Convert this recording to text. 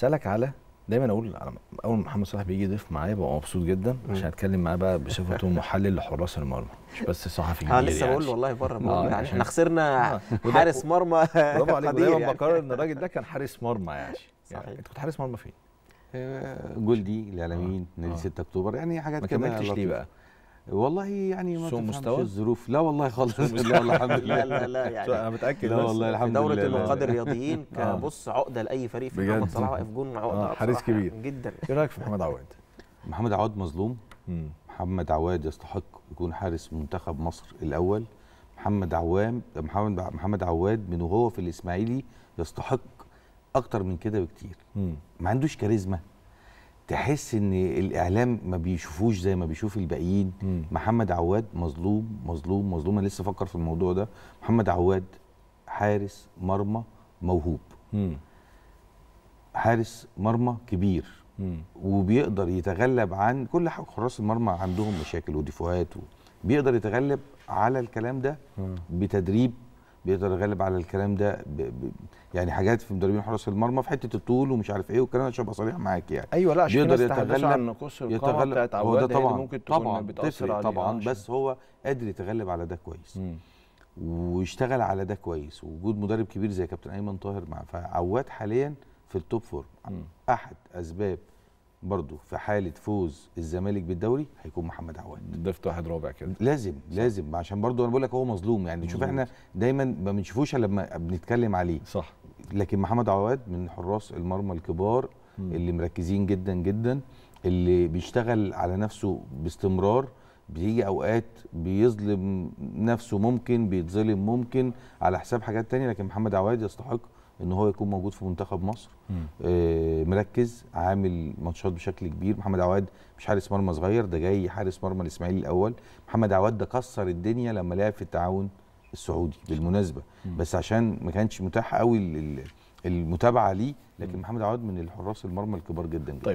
سالك على دايما اقول اول ما محمد صلاح بيجي ضيف معايا ببقى مبسوط جدا عشان اتكلم معاه بقى بصفته محلل لحراس المرمى مش بس صحفي آه، كبير لسه يعني. بقول له والله بره آه يعني احنا خسرنا آه، حارس مرمى برافو عليك دايما يعني. بقرر ان الراجل ده كان حارس مرمى يعني صحيح انت كنت حارس مرمى فين؟ آه، جولدي الاعلاميين آه. نادي 6 اكتوبر يعني حاجات كده ما كملتش ليه بقى؟ والله يعني ما مستوى الظروف لا والله خالص لا والله الحمد لله لا لا لا يعني انا متاكد لا والله الحمد لله دوره النقاد الرياضيين كبص عقده لاي فريق في محمد صلاح واقف جون عقده آه حارس كبير جدا ايه رايك في محمد عواد؟ محمد عواد مظلوم محمد عواد يستحق يكون حارس منتخب مصر الاول محمد عوام محمد محمد عواد من وهو في الاسماعيلي يستحق اكتر من كده بكتير ما عندوش كاريزما تحس ان الاعلام ما بيشوفوش زي ما بيشوف الباقيين محمد عواد مظلوم مظلوم مظلوم انا لسه فكر في الموضوع ده محمد عواد حارس مرمى موهوب مم. حارس مرمى كبير مم. وبيقدر يتغلب عن كل حراس المرمى عندهم مشاكل وديفوهات و... بيقدر يتغلب على الكلام ده مم. بتدريب بيقدر يغلب على الكلام ده ب... ب... يعني حاجات في مدربين حراس المرمى في حته الطول ومش عارف ايه والكلام ده عشان ابقى صريح معاك يعني ايوه لا عشان يقدر يتغلب عن نقوص يتغلب بتاعت هو ده طبعا ممكن تكون طبعا بتاثر عليه طبعا عشان. بس هو قادر يتغلب على ده كويس مم. ويشتغل على ده كويس وجود مدرب كبير زي كابتن ايمن طاهر مع فعواد حاليا في التوب فورم احد اسباب برضه في حاله فوز الزمالك بالدوري هيكون محمد عواد ضفت واحد رابع كده لازم صح. لازم عشان برضه انا بقول لك هو مظلوم يعني شوف احنا دايما ما بنشوفوش الا لما بنتكلم عليه صح لكن محمد عواد من حراس المرمى الكبار م. اللي مركزين جدا جدا اللي بيشتغل على نفسه باستمرار بيجي اوقات بيظلم نفسه ممكن بيتظلم ممكن على حساب حاجات تانية لكن محمد عواد يستحق ان هو يكون موجود في منتخب مصر آه مركز عامل ماتشات بشكل كبير محمد عواد مش حارس مرمى صغير ده جاي حارس مرمى الاسماعيلي الاول محمد عواد ده كسر الدنيا لما لعب في التعاون السعودي بالمناسبه مم. بس عشان ما كانش متاح قوي المتابعه ليه لكن محمد عواد من الحراس المرمى الكبار جدا, جداً. طيب.